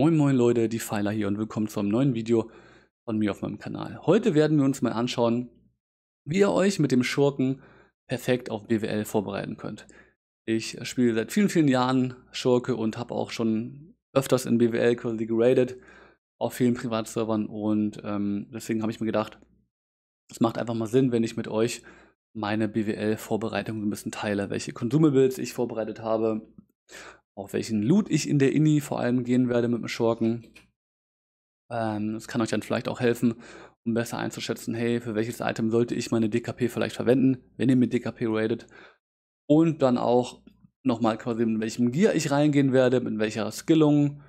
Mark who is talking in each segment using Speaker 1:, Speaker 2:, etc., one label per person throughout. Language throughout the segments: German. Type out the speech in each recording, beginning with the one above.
Speaker 1: Moin moin Leute, die Pfeiler hier und willkommen zu einem neuen Video von mir auf meinem Kanal. Heute werden wir uns mal anschauen, wie ihr euch mit dem Schurken perfekt auf BWL vorbereiten könnt. Ich spiele seit vielen, vielen Jahren Schurke und habe auch schon öfters in BWL quasi geradet auf vielen Privatservern und ähm, deswegen habe ich mir gedacht, es macht einfach mal Sinn, wenn ich mit euch meine BWL-Vorbereitung ein bisschen teile, welche Consumables ich vorbereitet habe, auf welchen Loot ich in der Inni vor allem gehen werde mit dem Schurken. Ähm, das kann euch dann vielleicht auch helfen, um besser einzuschätzen, hey, für welches Item sollte ich meine DKP vielleicht verwenden, wenn ihr mit DKP raidet. Und dann auch nochmal quasi, mit welchem Gear ich reingehen werde, mit welcher Skillung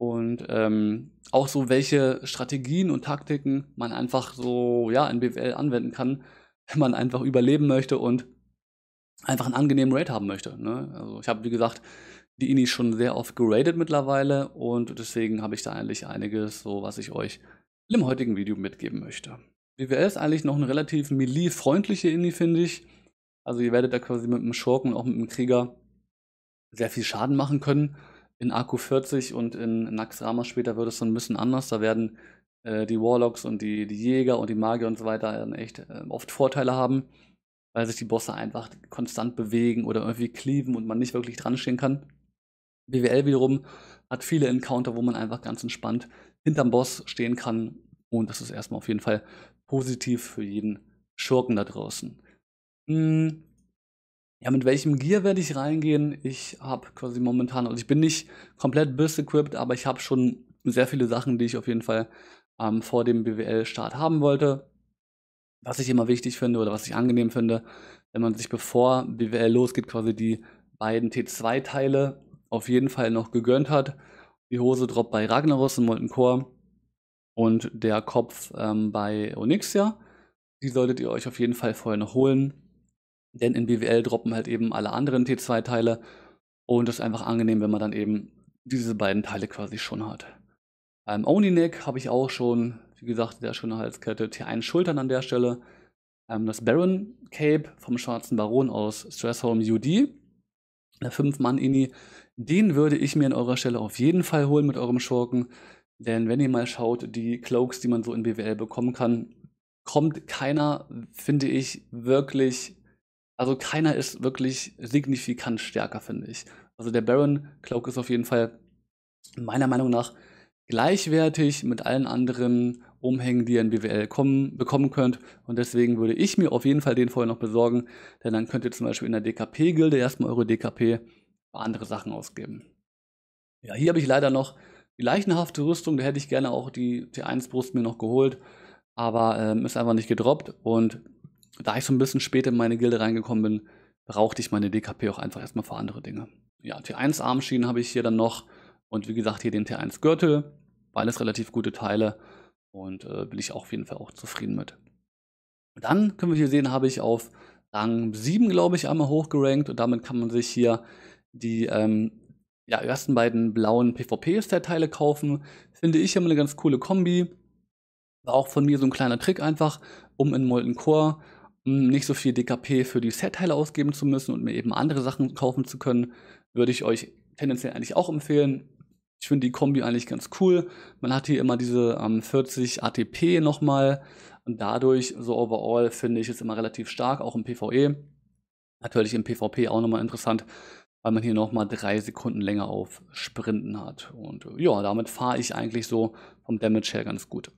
Speaker 1: und ähm, auch so, welche Strategien und Taktiken man einfach so ja, in BWL anwenden kann, wenn man einfach überleben möchte und einfach einen angenehmen Raid haben möchte. Ne? Also ich habe, wie gesagt, die Inis schon sehr oft geradet mittlerweile und deswegen habe ich da eigentlich einiges, so was ich euch im heutigen Video mitgeben möchte. WWL ist eigentlich noch eine relativ melee-freundliche Ini, finde ich. Also ihr werdet da quasi mit einem Schurken und auch mit einem Krieger sehr viel Schaden machen können. In Aku 40 und in Nax Rama später wird es dann ein bisschen anders. Da werden äh, die Warlocks und die, die Jäger und die Magier und so weiter dann echt äh, oft Vorteile haben, weil sich die Bosse einfach konstant bewegen oder irgendwie cleaven und man nicht wirklich dran stehen kann. BWL wiederum hat viele Encounter, wo man einfach ganz entspannt hinterm Boss stehen kann. Und das ist erstmal auf jeden Fall positiv für jeden Schurken da draußen. Hm. Ja, mit welchem Gear werde ich reingehen? Ich habe quasi momentan, also ich bin nicht komplett bis equipped, aber ich habe schon sehr viele Sachen, die ich auf jeden Fall ähm, vor dem BWL-Start haben wollte. Was ich immer wichtig finde oder was ich angenehm finde, wenn man sich bevor BWL losgeht, quasi die beiden T2-Teile auf jeden Fall noch gegönnt hat. Die Hose droppt bei Ragnaros und Molten Core und der Kopf ähm, bei Onyxia. Die solltet ihr euch auf jeden Fall vorher noch holen, denn in BWL droppen halt eben alle anderen T2-Teile und es ist einfach angenehm, wenn man dann eben diese beiden Teile quasi schon hat. Beim ähm, Oni Neck habe ich auch schon, wie gesagt, sehr schöne Halskette, T1 Schultern an der Stelle. Ähm, das Baron Cape vom Schwarzen Baron aus Stressholm UD. Der 5-Mann-Ini den würde ich mir an eurer Stelle auf jeden Fall holen mit eurem Schurken. Denn wenn ihr mal schaut, die Cloaks, die man so in BWL bekommen kann, kommt keiner, finde ich, wirklich. Also keiner ist wirklich signifikant stärker, finde ich. Also der Baron Cloak ist auf jeden Fall meiner Meinung nach gleichwertig mit allen anderen Umhängen, die ihr in BWL kommen, bekommen könnt. Und deswegen würde ich mir auf jeden Fall den vorher noch besorgen, denn dann könnt ihr zum Beispiel in der DKP-Gilde erstmal eure DKP andere Sachen ausgeben. Ja, hier habe ich leider noch die leichenhafte Rüstung, da hätte ich gerne auch die T1-Brust mir noch geholt, aber ähm, ist einfach nicht gedroppt. Und da ich so ein bisschen spät in meine Gilde reingekommen bin, brauchte ich meine DKP auch einfach erstmal für andere Dinge. Ja, T1-Armschienen habe ich hier dann noch und wie gesagt hier den T1-Gürtel, beides relativ gute Teile und äh, bin ich auch auf jeden Fall auch zufrieden mit. Und dann können wir hier sehen, habe ich auf Rang 7, glaube ich, einmal hochgerankt und damit kann man sich hier die ähm, ja, ersten beiden blauen pvp set teile kaufen. Finde ich immer eine ganz coole Kombi. War auch von mir so ein kleiner Trick einfach, um in Molten Core hm, nicht so viel DKP für die Set-Teile ausgeben zu müssen und mir eben andere Sachen kaufen zu können, würde ich euch tendenziell eigentlich auch empfehlen. Ich finde die Kombi eigentlich ganz cool. Man hat hier immer diese ähm, 40 ATP nochmal und dadurch, so overall, finde ich es immer relativ stark, auch im PvE. Natürlich im PvP auch nochmal interessant, weil man hier nochmal drei Sekunden länger auf Sprinten hat. Und äh, ja, damit fahre ich eigentlich so vom Damage her ganz gut.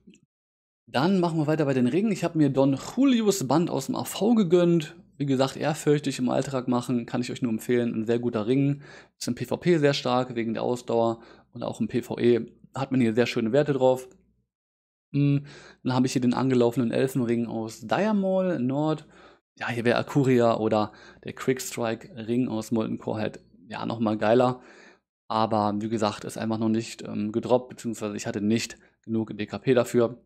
Speaker 1: Dann machen wir weiter bei den Ringen. Ich habe mir Don Julius Band aus dem AV gegönnt. Wie gesagt, ehrfürchtig im Alltag machen, kann ich euch nur empfehlen. Ein sehr guter Ring. Ist im PvP sehr stark wegen der Ausdauer und auch im PvE hat man hier sehr schöne Werte drauf. Hm, dann habe ich hier den angelaufenen Elfenring aus Diamol Nord ja, hier wäre Akuria oder der Quickstrike Ring aus Molten Core halt, ja, nochmal geiler. Aber wie gesagt, ist einfach noch nicht ähm, gedroppt, beziehungsweise ich hatte nicht genug DKP dafür.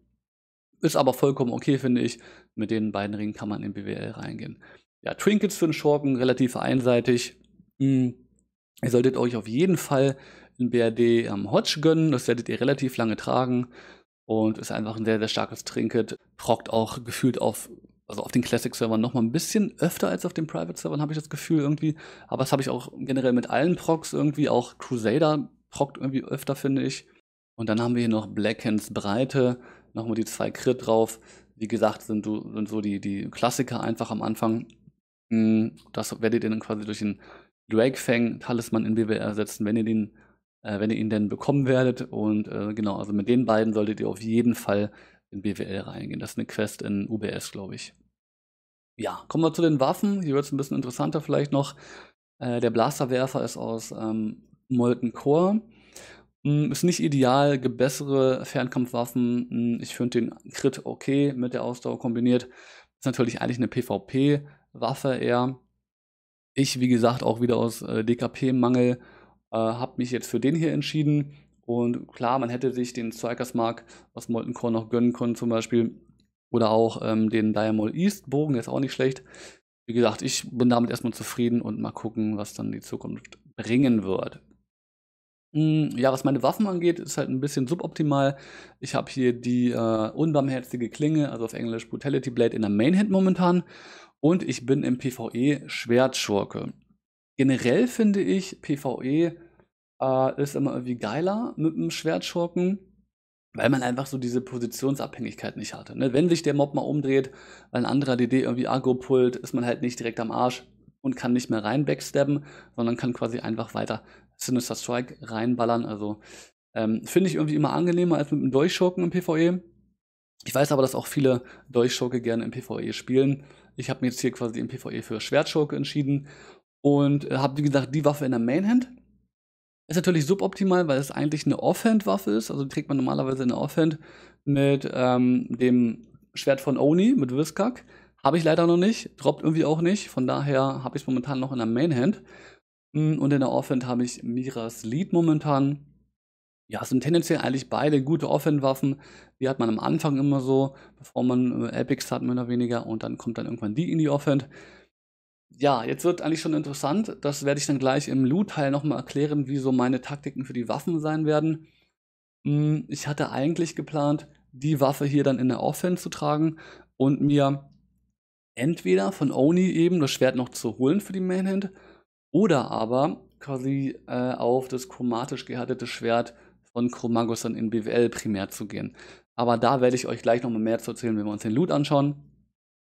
Speaker 1: Ist aber vollkommen okay, finde ich. Mit den beiden Ringen kann man in BWL reingehen. Ja, Trinkets für den Schurken relativ einseitig. Hm. Ihr solltet euch auf jeden Fall ein BRD ähm, Hodge gönnen. Das werdet ihr relativ lange tragen. Und ist einfach ein sehr, sehr starkes Trinket. Prockt auch gefühlt auf also auf den Classic-Servern noch mal ein bisschen öfter als auf den Private-Servern, habe ich das Gefühl irgendwie. Aber das habe ich auch generell mit allen Procs irgendwie, auch Crusader prockt irgendwie öfter, finde ich. Und dann haben wir hier noch Blackhands Breite, nochmal die zwei Crit drauf. Wie gesagt, sind, sind so die, die Klassiker einfach am Anfang. Hm, das werdet ihr dann quasi durch den Dragfang-Talisman in BWR ersetzen, wenn ihr den, äh, wenn ihr ihn denn bekommen werdet. Und äh, genau, also mit den beiden solltet ihr auf jeden Fall in BWL reingehen. Das ist eine Quest in UBS, glaube ich. Ja, kommen wir zu den Waffen. Hier wird es ein bisschen interessanter vielleicht noch. Äh, der Blasterwerfer ist aus ähm, Molten Core. Hm, ist nicht ideal, gebessere Fernkampfwaffen. Hm, ich finde den Crit okay mit der Ausdauer kombiniert. Ist natürlich eigentlich eine PvP-Waffe eher. Ich, wie gesagt, auch wieder aus äh, DKP-Mangel äh, habe mich jetzt für den hier entschieden. Und klar, man hätte sich den Strikers Mark aus Molten Core noch gönnen können, zum Beispiel. Oder auch ähm, den Diamond East Bogen, der ist auch nicht schlecht. Wie gesagt, ich bin damit erstmal zufrieden und mal gucken, was dann die Zukunft bringen wird. Hm, ja, was meine Waffen angeht, ist halt ein bisschen suboptimal. Ich habe hier die äh, unbarmherzige Klinge, also auf Englisch Brutality Blade in der Mainhand momentan. Und ich bin im PvE Schwertschurke. Generell finde ich PvE äh, ist immer irgendwie geiler mit dem Schwertschurken, weil man einfach so diese Positionsabhängigkeit nicht hatte. Ne? Wenn sich der Mob mal umdreht, weil ein anderer DD irgendwie Agro pullt, ist man halt nicht direkt am Arsch und kann nicht mehr rein backstabben, sondern kann quasi einfach weiter Sinister Strike reinballern. Also ähm, finde ich irgendwie immer angenehmer als mit einem Durchschurken im PvE. Ich weiß aber, dass auch viele Durchschurke gerne im PvE spielen. Ich habe mir jetzt hier quasi im PvE für Schwertschurke entschieden und äh, habe, wie gesagt, die Waffe in der Mainhand. Ist natürlich suboptimal, weil es eigentlich eine Offhand-Waffe ist. Also die trägt man normalerweise in der Offhand mit ähm, dem Schwert von Oni, mit Wiskak. Habe ich leider noch nicht, droppt irgendwie auch nicht. Von daher habe ich es momentan noch in der Mainhand. Hm, und in der Offhand habe ich Miras Lead momentan. Ja, sind tendenziell eigentlich beide gute Offhand-Waffen. Die hat man am Anfang immer so, bevor man äh, Epics hat, mehr oder weniger. Und dann kommt dann irgendwann die in die Offhand ja, jetzt wird eigentlich schon interessant. Das werde ich dann gleich im Loot-Teil nochmal erklären, wie so meine Taktiken für die Waffen sein werden. Hm, ich hatte eigentlich geplant, die Waffe hier dann in der Offense zu tragen und mir entweder von Oni eben das Schwert noch zu holen für die Mainhand oder aber quasi äh, auf das chromatisch gehärtete Schwert von Chromagus dann in BWL primär zu gehen. Aber da werde ich euch gleich nochmal mehr zu erzählen, wenn wir uns den Loot anschauen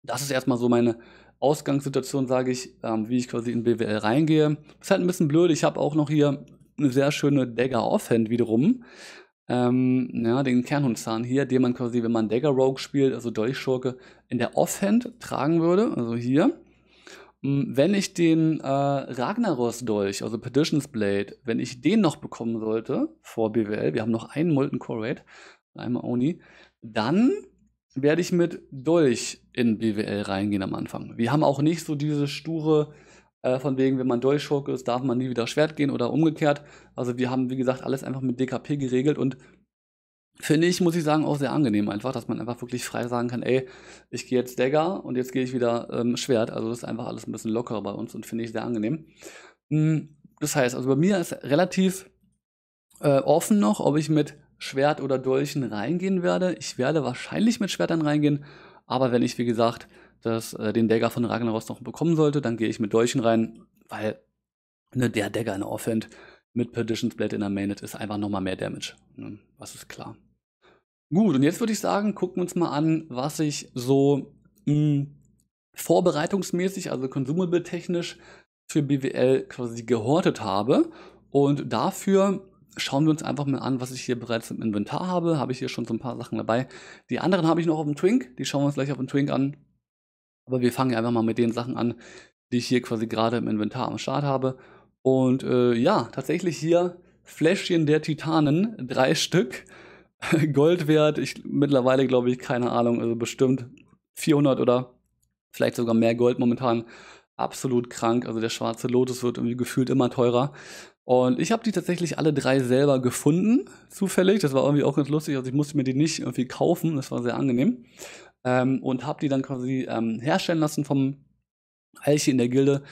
Speaker 1: das ist erstmal so meine Ausgangssituation, sage ich, ähm, wie ich quasi in BWL reingehe. Ist halt ein bisschen blöd. Ich habe auch noch hier eine sehr schöne Dagger Offhand wiederum. Ähm, ja, den Kernhundzahn hier, den man quasi, wenn man Dagger Rogue spielt, also Dolchschurke, in der Offhand tragen würde, also hier. Mm, wenn ich den äh, Ragnaros-Dolch, also Petitions Blade, wenn ich den noch bekommen sollte, vor BWL, wir haben noch einen Molten Core Raid, einmal Oni, dann werde ich mit Dolch in BWL reingehen am Anfang. Wir haben auch nicht so diese sture, äh, von wegen, wenn man Dolchschurke ist, darf man nie wieder Schwert gehen oder umgekehrt. Also wir haben, wie gesagt, alles einfach mit DKP geregelt und finde ich, muss ich sagen, auch sehr angenehm einfach, dass man einfach wirklich frei sagen kann, ey, ich gehe jetzt Dagger und jetzt gehe ich wieder ähm, Schwert. Also das ist einfach alles ein bisschen lockerer bei uns und finde ich sehr angenehm. Hm, das heißt, also bei mir ist relativ äh, offen noch, ob ich mit Schwert oder Dolchen reingehen werde. Ich werde wahrscheinlich mit Schwertern reingehen aber wenn ich, wie gesagt, das, äh, den Dagger von Ragnaros noch bekommen sollte, dann gehe ich mit Dolchen rein, weil ne, der Dagger in Offhand mit Perdition's Blade in der Mainnet ist einfach nochmal mehr Damage. Ne? Das ist klar. Gut, und jetzt würde ich sagen, gucken wir uns mal an, was ich so mh, hm, vorbereitungsmäßig, also consumable-technisch für BWL quasi gehortet habe. Und dafür schauen wir uns einfach mal an, was ich hier bereits im Inventar habe. Habe ich hier schon so ein paar Sachen dabei. Die anderen habe ich noch auf dem Twink. Die schauen wir uns gleich auf dem Twink an. Aber wir fangen einfach mal mit den Sachen an, die ich hier quasi gerade im Inventar am Start habe. Und äh, ja, tatsächlich hier Fläschchen der Titanen, drei Stück. Gold wert, ich mittlerweile glaube ich, keine Ahnung, also bestimmt 400 oder vielleicht sogar mehr Gold momentan. Absolut krank, also der schwarze Lotus wird irgendwie gefühlt immer teurer. Und ich habe die tatsächlich alle drei selber gefunden, zufällig. Das war irgendwie auch ganz lustig. Also ich musste mir die nicht irgendwie kaufen, das war sehr angenehm. Ähm, und habe die dann quasi ähm, herstellen lassen vom Alchi in der Gilde.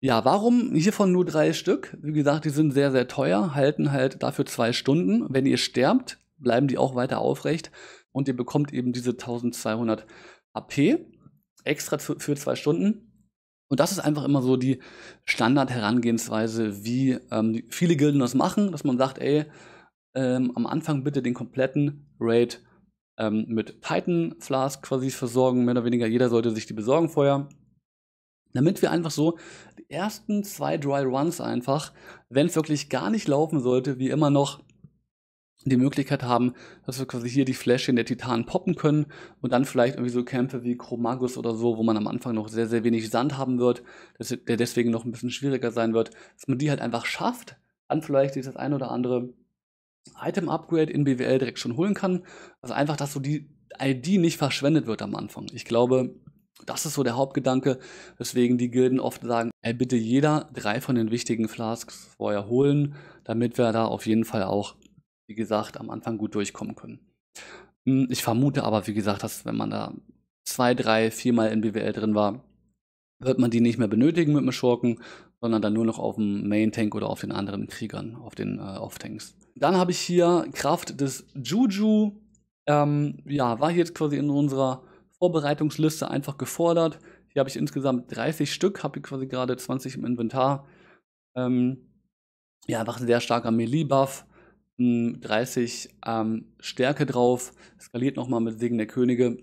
Speaker 1: Ja, warum hiervon nur drei Stück? Wie gesagt, die sind sehr, sehr teuer, halten halt dafür zwei Stunden. Wenn ihr sterbt, bleiben die auch weiter aufrecht und ihr bekommt eben diese 1200 AP extra für zwei Stunden. Und das ist einfach immer so die Standard-Herangehensweise, wie ähm, viele Gilden das machen, dass man sagt, ey, ähm, am Anfang bitte den kompletten Raid ähm, mit Titan Flask quasi versorgen, mehr oder weniger. Jeder sollte sich die besorgen vorher. Damit wir einfach so die ersten zwei Dry Runs einfach, wenn es wirklich gar nicht laufen sollte, wie immer noch die Möglichkeit haben, dass wir quasi hier die Fläschchen der Titanen poppen können und dann vielleicht irgendwie so Kämpfe wie Chromagus oder so, wo man am Anfang noch sehr, sehr wenig Sand haben wird, der deswegen noch ein bisschen schwieriger sein wird, dass man die halt einfach schafft, dann vielleicht dieses ein oder andere Item-Upgrade in BWL direkt schon holen kann. Also einfach, dass so die ID nicht verschwendet wird am Anfang. Ich glaube, das ist so der Hauptgedanke, weswegen die Gilden oft sagen, ey, bitte jeder drei von den wichtigen Flasks vorher holen, damit wir da auf jeden Fall auch wie gesagt, am Anfang gut durchkommen können. Hm, ich vermute aber, wie gesagt, dass wenn man da zwei, drei, viermal in BWL drin war, wird man die nicht mehr benötigen mit dem Schurken, sondern dann nur noch auf dem Main Tank oder auf den anderen Kriegern, auf den äh, Off-Tanks. Dann habe ich hier Kraft des Juju. Ähm, ja, war jetzt quasi in unserer Vorbereitungsliste einfach gefordert. Hier habe ich insgesamt 30 Stück, habe ich quasi gerade 20 im Inventar. Ähm, ja, einfach ein sehr starker Melee-Buff. 30 ähm, Stärke drauf, skaliert nochmal mit Segen der Könige.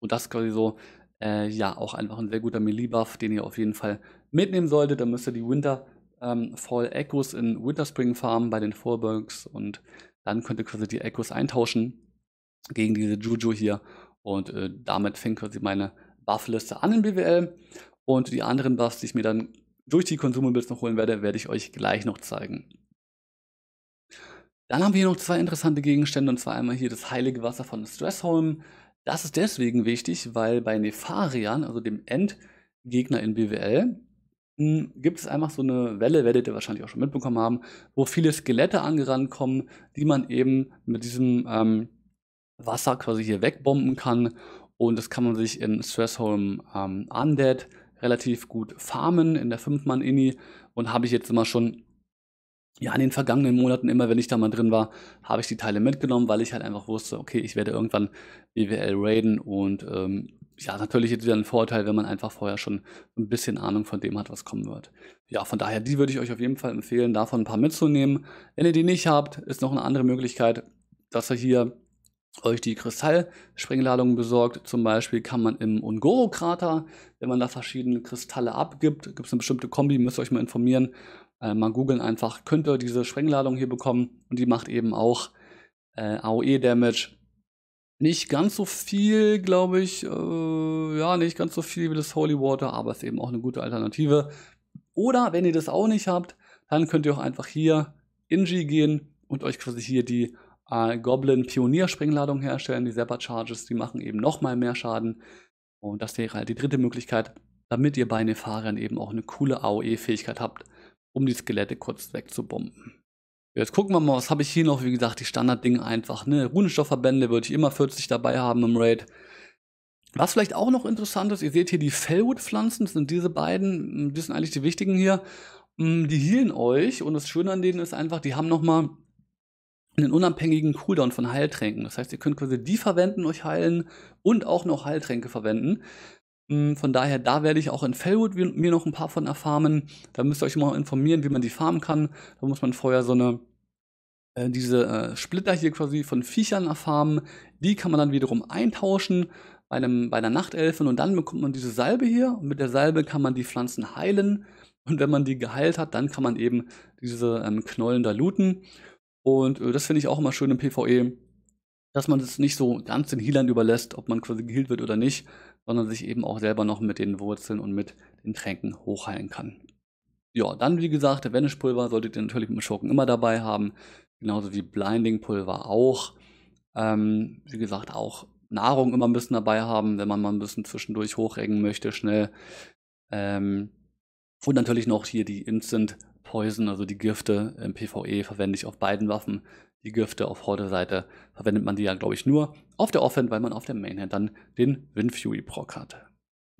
Speaker 1: Und das ist quasi so, äh, ja, auch einfach ein sehr guter Melee-Buff, den ihr auf jeden Fall mitnehmen solltet. Dann müsst ihr die Winter ähm, Fall Echoes in Winterspring farmen bei den Vorbergs und dann könnt ihr quasi die Echoes eintauschen gegen diese Juju hier. Und äh, damit fängt quasi meine Buffliste an in BWL. Und die anderen Buffs, die ich mir dann durch die Consumables noch holen werde, werde ich euch gleich noch zeigen. Dann haben wir hier noch zwei interessante Gegenstände, und zwar einmal hier das heilige Wasser von Stressholm. Das ist deswegen wichtig, weil bei Nefarian, also dem Endgegner in BWL, hm, gibt es einfach so eine Welle, werdet ihr wahrscheinlich auch schon mitbekommen haben, wo viele Skelette angerannt kommen, die man eben mit diesem ähm, Wasser quasi hier wegbomben kann. Und das kann man sich in Stressholm ähm, Undead relativ gut farmen in der 5-Mann-Inni. Und habe ich jetzt immer schon ja, in den vergangenen Monaten immer, wenn ich da mal drin war, habe ich die Teile mitgenommen, weil ich halt einfach wusste, okay, ich werde irgendwann BWL e raiden und ähm, ja, natürlich jetzt wieder ein Vorteil, wenn man einfach vorher schon ein bisschen Ahnung von dem hat, was kommen wird. Ja, von daher, die würde ich euch auf jeden Fall empfehlen, davon ein paar mitzunehmen. Wenn ihr die nicht habt, ist noch eine andere Möglichkeit, dass ihr hier euch die Kristallsprengladungen besorgt. Zum Beispiel kann man im Ungoro-Krater, wenn man da verschiedene Kristalle abgibt, gibt es eine bestimmte Kombi, müsst ihr euch mal informieren äh, mal googeln einfach, könnt ihr diese Sprengladung hier bekommen und die macht eben auch äh, AOE-Damage. Nicht ganz so viel, glaube ich, äh, ja, nicht ganz so viel wie das Holy Water, aber ist eben auch eine gute Alternative. Oder wenn ihr das auch nicht habt, dann könnt ihr auch einfach hier in G gehen und euch quasi hier die äh, Goblin Pionier Sprengladung herstellen. Die Zapper Charges, die machen eben nochmal mehr Schaden. Und das wäre halt die dritte Möglichkeit, damit ihr bei Nefarian eben auch eine coole AOE-Fähigkeit habt um die Skelette kurz wegzubomben. Jetzt gucken wir mal, was habe ich hier noch? Wie gesagt, die Standarddinge einfach. Ne? Runenstoffverbände würde ich immer 40 dabei haben im Raid. Was vielleicht auch noch interessant ist, ihr seht hier die Fellwood-Pflanzen, das sind diese beiden, hm, die sind eigentlich die wichtigen hier. Hm, die healen euch und das Schöne an denen ist einfach, die haben nochmal einen unabhängigen Cooldown von Heiltränken. Das heißt, ihr könnt quasi die verwenden, euch heilen und auch noch Heiltränke verwenden. Mm, von daher, da werde ich auch in Fellwood mir noch ein paar von erfahren. Da müsst ihr euch mal informieren, wie man die farmen kann. Da muss man vorher so eine, äh, diese äh, Splitter hier quasi von Viechern erfahren. Die kann man dann wiederum eintauschen bei, einem, bei einer Nachtelfen und dann bekommt man diese Salbe hier. Und mit der Salbe kann man die Pflanzen heilen. Und wenn man die geheilt hat, dann kann man eben diese ähm, Knollen da looten. Und äh, das finde ich auch immer schön im PvE, dass man es das nicht so ganz den Healern überlässt, ob man quasi geheilt wird oder nicht, sondern sich eben auch selber noch mit den Wurzeln und mit den Tränken hochheilen kann. Ja, dann wie gesagt, Vanish-Pulver solltet ihr natürlich mit Schurken immer dabei haben, genauso wie Blinding-Pulver auch. Ähm, wie gesagt, auch Nahrung immer ein bisschen dabei haben, wenn man mal ein bisschen zwischendurch hochrecken möchte, schnell. Ähm, und natürlich noch hier die Instant Poison, also die Gifte im PvE, verwende ich auf beiden Waffen die Gifte auf Horde-Seite verwendet man die ja, glaube ich, nur auf der Offhand, weil man auf der Mainhand dann den Windfury-Proc hatte.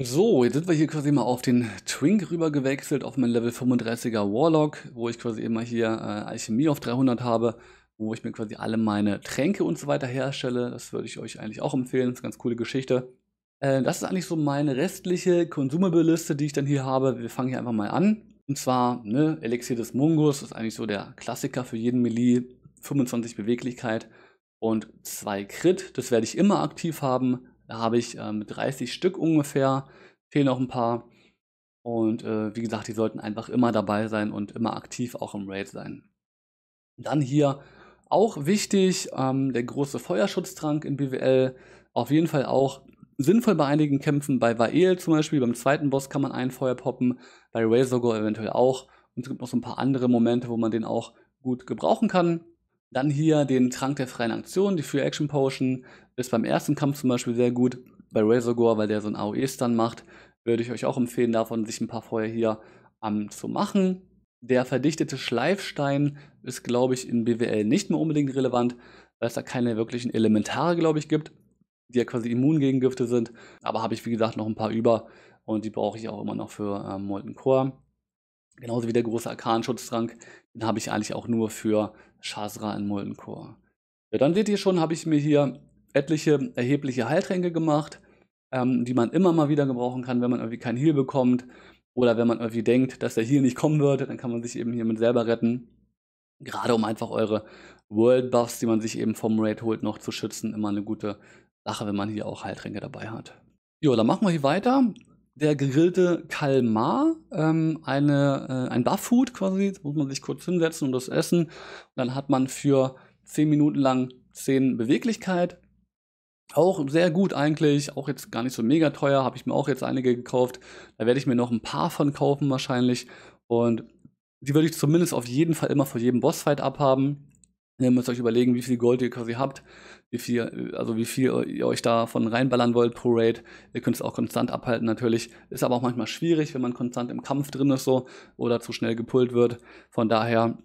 Speaker 1: So, jetzt sind wir hier quasi mal auf den Twink rüber gewechselt, auf meinen Level 35er Warlock, wo ich quasi immer hier äh, Alchemie auf 300 habe, wo ich mir quasi alle meine Tränke und so weiter herstelle. Das würde ich euch eigentlich auch empfehlen, das ist eine ganz coole Geschichte. Äh, das ist eigentlich so meine restliche Consumable-Liste, die ich dann hier habe. Wir fangen hier einfach mal an. Und zwar, ne, Elixier des Mungus ist eigentlich so der Klassiker für jeden Melee. 25 Beweglichkeit und 2 Crit. Das werde ich immer aktiv haben. Da habe ich ähm, 30 Stück ungefähr. Fehlen noch ein paar. Und äh, wie gesagt, die sollten einfach immer dabei sein und immer aktiv auch im Raid sein. Dann hier auch wichtig, ähm, der große Feuerschutztrank im BWL. Auf jeden Fall auch sinnvoll bei einigen Kämpfen. Bei Vael zum Beispiel, beim zweiten Boss kann man einen Feuer poppen. Bei Razorgo eventuell auch. Und es gibt noch so ein paar andere Momente, wo man den auch gut gebrauchen kann. Dann hier den Trank der freien Aktion, die Free Action Potion, ist beim ersten Kampf zum Beispiel sehr gut. Bei Razor Gore, weil der so einen AOE-Stun macht, würde ich euch auch empfehlen, davon sich ein paar Feuer hier ähm, zu machen. Der verdichtete Schleifstein ist, glaube ich, in BWL nicht mehr unbedingt relevant, weil es da keine wirklichen Elementare, glaube ich, gibt, die ja quasi immun gegen Gifte sind. Aber habe ich, wie gesagt, noch ein paar über und die brauche ich auch immer noch für ähm, Molten Core. Genauso wie der große Arkanschutztrank, den habe ich eigentlich auch nur für Shazra in Moldenkor. Ja, dann seht ihr schon, habe ich mir hier etliche erhebliche Heiltränke gemacht, ähm, die man immer mal wieder gebrauchen kann, wenn man irgendwie kein Heal bekommt oder wenn man irgendwie denkt, dass der Heal nicht kommen wird, dann kann man sich eben hiermit selber retten. Gerade um einfach eure World Buffs, die man sich eben vom Raid holt, noch zu schützen, immer eine gute Sache, wenn man hier auch Heiltränke dabei hat. Jo, dann machen wir hier weiter der gegrillte Kalmar, ähm, eine, äh, ein Buff-Food quasi, da muss man sich kurz hinsetzen und das essen. Und dann hat man für 10 Minuten lang 10 Beweglichkeit. Auch sehr gut eigentlich, auch jetzt gar nicht so mega teuer, habe ich mir auch jetzt einige gekauft. Da werde ich mir noch ein paar von kaufen wahrscheinlich. Und die würde ich zumindest auf jeden Fall immer vor jedem Bossfight abhaben. Ihr müsst euch überlegen, wie viel Gold ihr quasi habt wie viel, also wie viel ihr euch davon reinballern wollt pro Raid. Ihr könnt es auch konstant abhalten natürlich. Ist aber auch manchmal schwierig, wenn man konstant im Kampf drin ist so oder zu schnell gepullt wird. Von daher,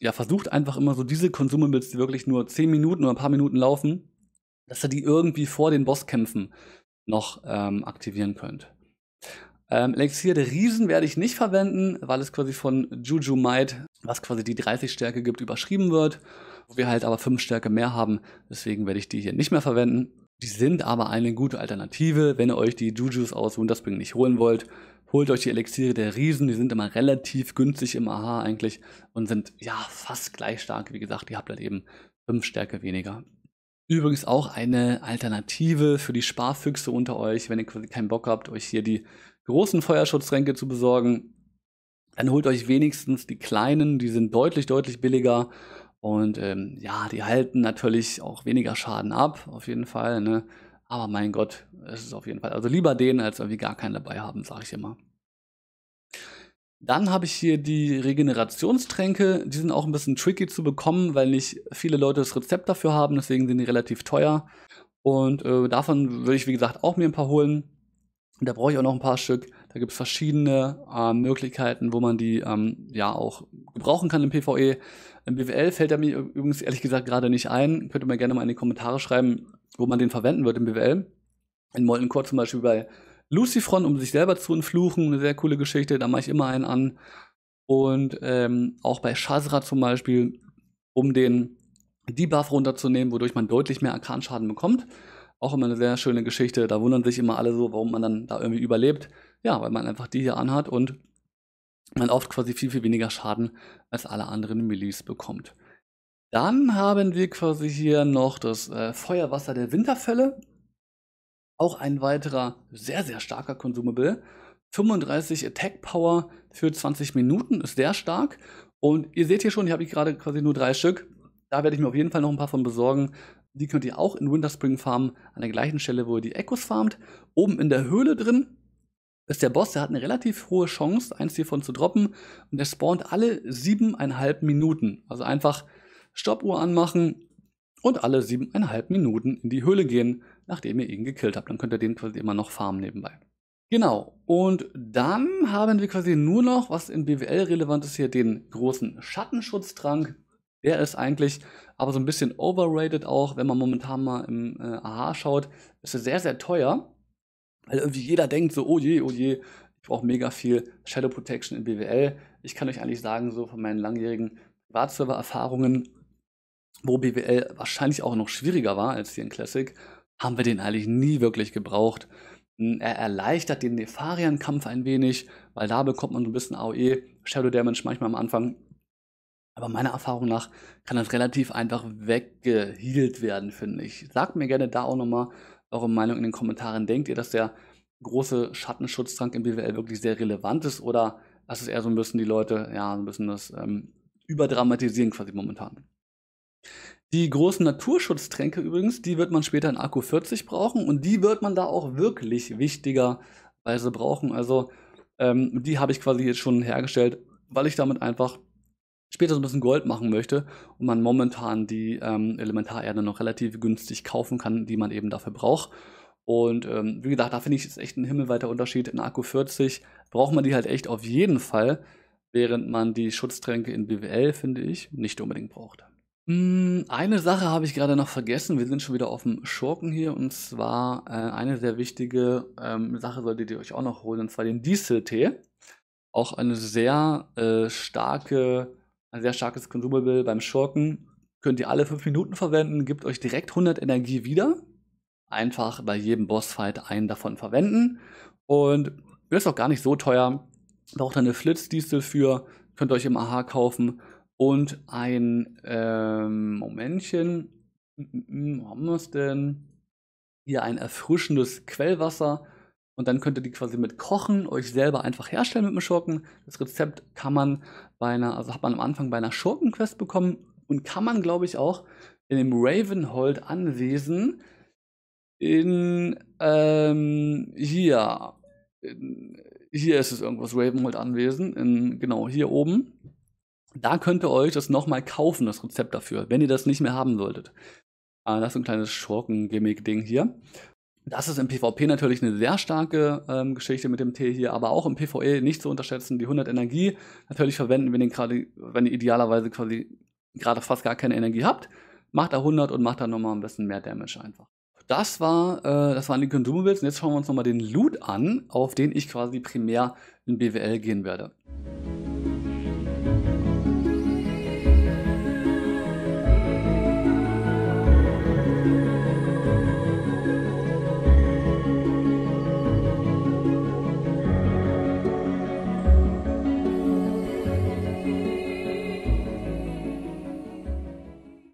Speaker 1: ja, versucht einfach immer so diese Consumables, die wirklich nur 10 Minuten oder ein paar Minuten laufen, dass ihr die irgendwie vor den Bosskämpfen noch ähm, aktivieren könnt. Ähm, Elixier der Riesen werde ich nicht verwenden, weil es quasi von Juju Might, was quasi die 30 Stärke gibt, überschrieben wird wo wir halt aber fünf Stärke mehr haben. Deswegen werde ich die hier nicht mehr verwenden. Die sind aber eine gute Alternative, wenn ihr euch die Jujus aus Wunderspring nicht holen wollt. Holt euch die Elixiere der Riesen, die sind immer relativ günstig im AHA eigentlich und sind ja fast gleich stark. Wie gesagt, ihr habt halt eben fünf Stärke weniger. Übrigens auch eine Alternative für die Sparfüchse unter euch, wenn ihr quasi keinen Bock habt, euch hier die großen Feuerschutztränke zu besorgen. Dann holt euch wenigstens die kleinen, die sind deutlich, deutlich billiger und ähm, ja, die halten natürlich auch weniger Schaden ab, auf jeden Fall. Ne? Aber mein Gott, es ist auf jeden Fall. Also lieber den, als irgendwie gar keinen dabei haben, sage ich immer. Dann habe ich hier die Regenerationstränke. Die sind auch ein bisschen tricky zu bekommen, weil nicht viele Leute das Rezept dafür haben. Deswegen sind die relativ teuer. Und äh, davon würde ich, wie gesagt, auch mir ein paar holen. Da brauche ich auch noch ein paar Stück. Da gibt es verschiedene äh, Möglichkeiten, wo man die ähm, ja auch gebrauchen kann im PvE. BWL fällt er mir übrigens ehrlich gesagt gerade nicht ein. Könnt ihr mir gerne mal in die Kommentare schreiben, wo man den verwenden wird im BWL. In Molten Core zum Beispiel bei Lucifron, um sich selber zu entfluchen. Eine sehr coole Geschichte, da mache ich immer einen an. Und ähm, auch bei Shazra zum Beispiel, um den Debuff runterzunehmen, wodurch man deutlich mehr Arkanschaden bekommt. Auch immer eine sehr schöne Geschichte. Da wundern sich immer alle so, warum man dann da irgendwie überlebt. Ja, weil man einfach die hier anhat und man oft quasi viel, viel weniger Schaden als alle anderen Melees bekommt. Dann haben wir quasi hier noch das äh, Feuerwasser der Winterfälle. Auch ein weiterer sehr, sehr starker Consumable. 35 Attack Power für 20 Minuten ist sehr stark. Und ihr seht hier schon, hier habe ich gerade quasi nur drei Stück. Da werde ich mir auf jeden Fall noch ein paar von besorgen. Die könnt ihr auch in Winterspring farmen, an der gleichen Stelle, wo ihr die Echos farmt. Oben in der Höhle drin ist der Boss, der hat eine relativ hohe Chance, eins hiervon zu droppen. Und der spawnt alle siebeneinhalb Minuten. Also einfach Stoppuhr anmachen und alle siebeneinhalb Minuten in die Höhle gehen, nachdem ihr ihn gekillt habt. Dann könnt ihr den quasi immer noch farmen nebenbei. Genau, und dann haben wir quasi nur noch, was in BWL relevant ist hier, den großen Schattenschutztrank. Der ist eigentlich aber so ein bisschen overrated auch, wenn man momentan mal im äh, AHA schaut. Ist er sehr, sehr teuer. Weil irgendwie jeder denkt so, oh je, oh je, ich brauche mega viel Shadow Protection in BWL. Ich kann euch eigentlich sagen, so von meinen langjährigen Privatserver-Erfahrungen, wo BWL wahrscheinlich auch noch schwieriger war als hier in Classic, haben wir den eigentlich nie wirklich gebraucht. Hm, er erleichtert den Nefarian-Kampf ein wenig, weil da bekommt man so ein bisschen AOE, Shadow Damage manchmal am Anfang. Aber meiner Erfahrung nach kann das relativ einfach weggehealt werden, finde ich. Sagt mir gerne da auch nochmal, eure Meinung in den Kommentaren. Denkt ihr, dass der große Schattenschutztrank im BWL wirklich sehr relevant ist oder das ist eher so ein bisschen die Leute, ja, ein bisschen das ähm, überdramatisieren quasi momentan. Die großen Naturschutztränke übrigens, die wird man später in Akku 40 brauchen und die wird man da auch wirklich wichtigerweise brauchen. Also ähm, die habe ich quasi jetzt schon hergestellt, weil ich damit einfach später so ein bisschen Gold machen möchte und man momentan die ähm, Elementarerde noch relativ günstig kaufen kann, die man eben dafür braucht. Und ähm, wie gesagt, da finde ich es echt ein himmelweiter Unterschied. In Akku 40 braucht man die halt echt auf jeden Fall, während man die Schutztränke in BWL, finde ich, nicht unbedingt braucht. Hm, eine Sache habe ich gerade noch vergessen. Wir sind schon wieder auf dem Schurken hier. Und zwar äh, eine sehr wichtige ähm, Sache solltet ihr euch auch noch holen, und zwar den Diesel-Tee. Auch eine sehr äh, starke ein sehr starkes Consumable beim Schurken. Könnt ihr alle 5 Minuten verwenden, gibt euch direkt 100 Energie wieder. Einfach bei jedem Bossfight einen davon verwenden. Und ist auch gar nicht so teuer. Braucht eine Flitzdiesel für, könnt ihr euch im AHA kaufen. Und ein ähm, Momentchen. Mm, mm, mm, wo haben wir es denn? Hier ein erfrischendes Quellwasser. Und dann könnt ihr die quasi mit Kochen euch selber einfach herstellen mit dem Schurken. Das Rezept kann man bei einer, also hat man am Anfang bei einer Schurkenquest bekommen und kann man, glaube ich, auch in dem Ravenhold-Anwesen in, ähm, hier, in, hier ist es irgendwas, Ravenhold-Anwesen, in, genau, hier oben. Da könnt ihr euch das nochmal kaufen, das Rezept dafür, wenn ihr das nicht mehr haben solltet. Ah, das ist ein kleines Schurken-Gimmick-Ding hier. Das ist im PvP natürlich eine sehr starke ähm, Geschichte mit dem T hier, aber auch im PvE nicht zu unterschätzen. Die 100 Energie, natürlich verwenden wir den gerade, wenn ihr idealerweise quasi gerade fast gar keine Energie habt, macht er 100 und macht dann nochmal ein bisschen mehr Damage einfach. Das, war, äh, das waren die Consumables und jetzt schauen wir uns nochmal den Loot an, auf den ich quasi primär in BWL gehen werde.